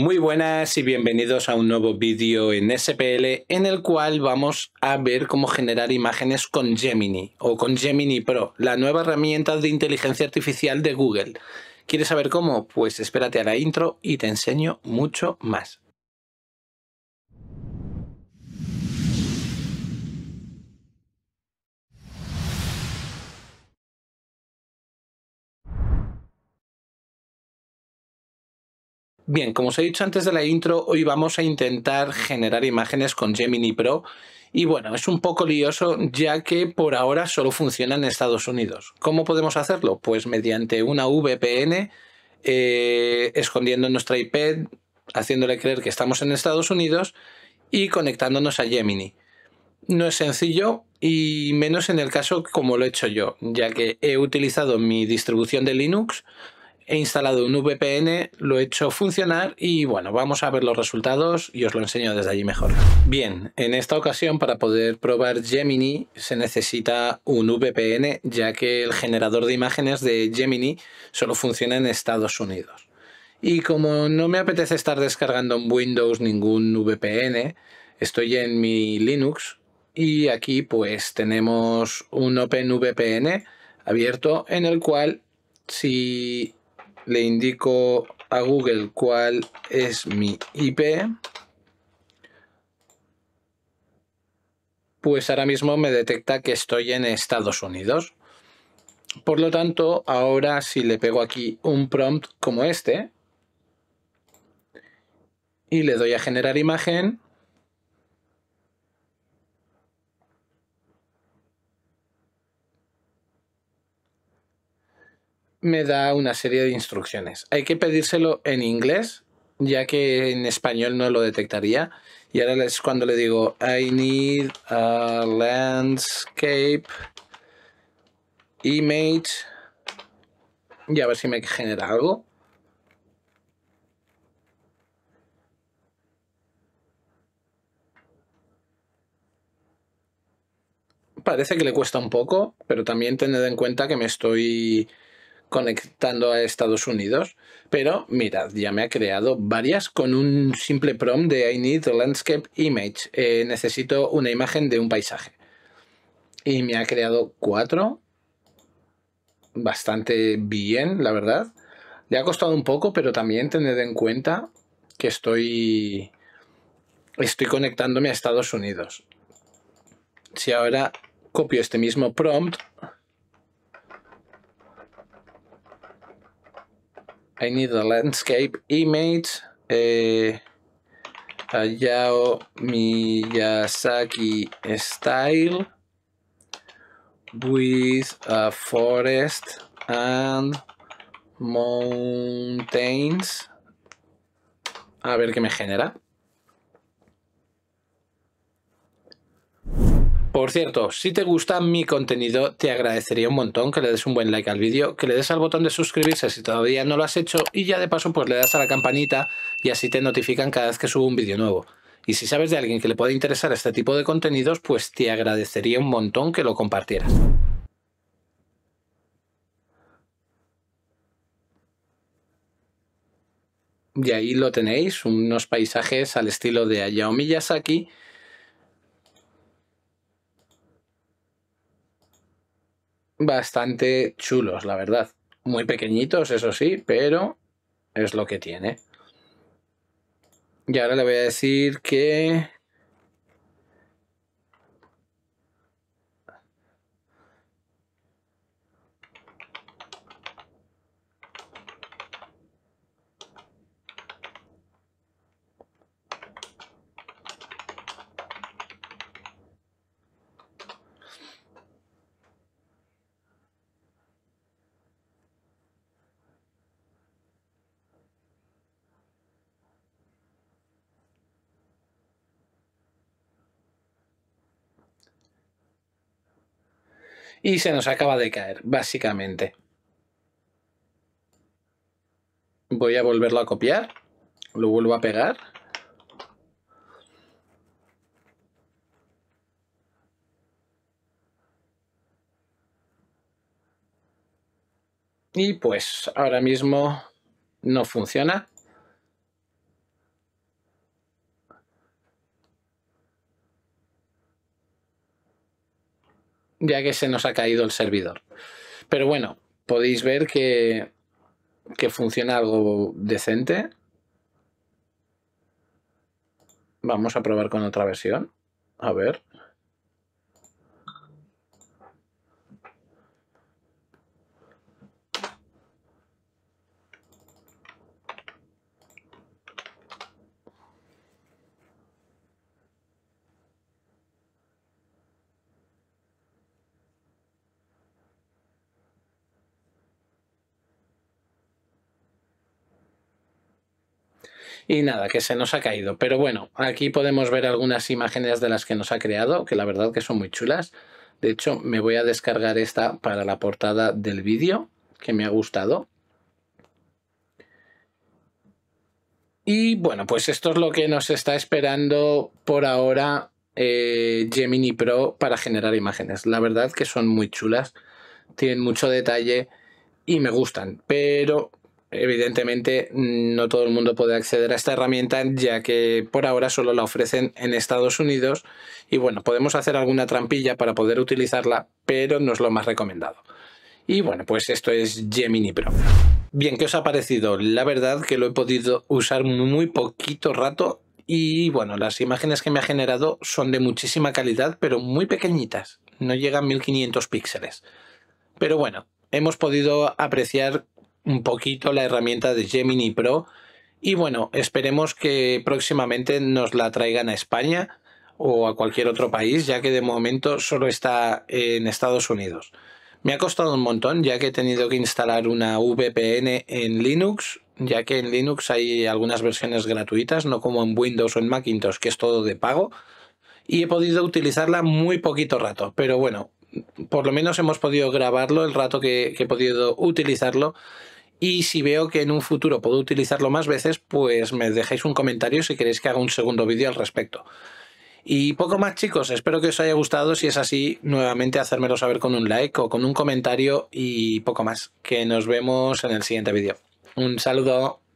Muy buenas y bienvenidos a un nuevo vídeo en SPL en el cual vamos a ver cómo generar imágenes con Gemini o con Gemini Pro, la nueva herramienta de inteligencia artificial de Google. ¿Quieres saber cómo? Pues espérate a la intro y te enseño mucho más. Bien, como os he dicho antes de la intro, hoy vamos a intentar generar imágenes con Gemini Pro y bueno, es un poco lioso ya que por ahora solo funciona en Estados Unidos. ¿Cómo podemos hacerlo? Pues mediante una VPN, eh, escondiendo nuestra iPad, haciéndole creer que estamos en Estados Unidos y conectándonos a Gemini. No es sencillo y menos en el caso como lo he hecho yo, ya que he utilizado mi distribución de Linux he instalado un VPN, lo he hecho funcionar y bueno, vamos a ver los resultados y os lo enseño desde allí mejor. Bien, en esta ocasión para poder probar Gemini se necesita un VPN ya que el generador de imágenes de Gemini solo funciona en Estados Unidos. Y como no me apetece estar descargando en Windows ningún VPN, estoy en mi Linux y aquí pues tenemos un OpenVPN abierto en el cual si le indico a Google cuál es mi IP, pues ahora mismo me detecta que estoy en Estados Unidos. Por lo tanto, ahora si le pego aquí un prompt como este y le doy a generar imagen, me da una serie de instrucciones. Hay que pedírselo en inglés, ya que en español no lo detectaría. Y ahora es cuando le digo, I need a landscape image. Y a ver si me genera algo. Parece que le cuesta un poco, pero también tened en cuenta que me estoy conectando a Estados Unidos, pero mirad, ya me ha creado varias con un simple prompt de I need landscape image, eh, necesito una imagen de un paisaje. Y me ha creado cuatro, bastante bien, la verdad. Le ha costado un poco, pero también tened en cuenta que estoy, estoy conectándome a Estados Unidos. Si ahora copio este mismo prompt, I need a landscape image. Eh, Hayao Miyazaki style with a forest and mountains. A ver qué me genera. Por cierto, si te gusta mi contenido, te agradecería un montón que le des un buen like al vídeo, que le des al botón de suscribirse si todavía no lo has hecho y ya de paso pues le das a la campanita y así te notifican cada vez que subo un vídeo nuevo. Y si sabes de alguien que le pueda interesar este tipo de contenidos, pues te agradecería un montón que lo compartieras. Y ahí lo tenéis, unos paisajes al estilo de Hayao Miyazaki bastante chulos, la verdad. Muy pequeñitos, eso sí, pero es lo que tiene. Y ahora le voy a decir que y se nos acaba de caer, básicamente. Voy a volverlo a copiar, lo vuelvo a pegar. Y pues ahora mismo no funciona. ya que se nos ha caído el servidor. Pero bueno, podéis ver que, que funciona algo decente. Vamos a probar con otra versión. A ver. Y nada, que se nos ha caído. Pero bueno, aquí podemos ver algunas imágenes de las que nos ha creado, que la verdad que son muy chulas. De hecho, me voy a descargar esta para la portada del vídeo, que me ha gustado. Y bueno, pues esto es lo que nos está esperando por ahora eh, Gemini Pro para generar imágenes. La verdad que son muy chulas, tienen mucho detalle y me gustan, pero Evidentemente, no todo el mundo puede acceder a esta herramienta, ya que por ahora solo la ofrecen en Estados Unidos. Y bueno, podemos hacer alguna trampilla para poder utilizarla, pero no es lo más recomendado. Y bueno, pues esto es Gemini Pro. Bien, ¿qué os ha parecido? La verdad que lo he podido usar muy poquito rato y bueno, las imágenes que me ha generado son de muchísima calidad, pero muy pequeñitas, no llegan 1500 píxeles. Pero bueno, hemos podido apreciar un poquito la herramienta de Gemini Pro. Y bueno, esperemos que próximamente nos la traigan a España o a cualquier otro país, ya que de momento solo está en Estados Unidos. Me ha costado un montón, ya que he tenido que instalar una VPN en Linux, ya que en Linux hay algunas versiones gratuitas, no como en Windows o en Macintosh, que es todo de pago. Y he podido utilizarla muy poquito rato, pero bueno, por lo menos hemos podido grabarlo el rato que, que he podido utilizarlo y si veo que en un futuro puedo utilizarlo más veces, pues me dejáis un comentario si queréis que haga un segundo vídeo al respecto. Y poco más chicos, espero que os haya gustado, si es así, nuevamente hacérmelo saber con un like o con un comentario y poco más, que nos vemos en el siguiente vídeo. Un saludo.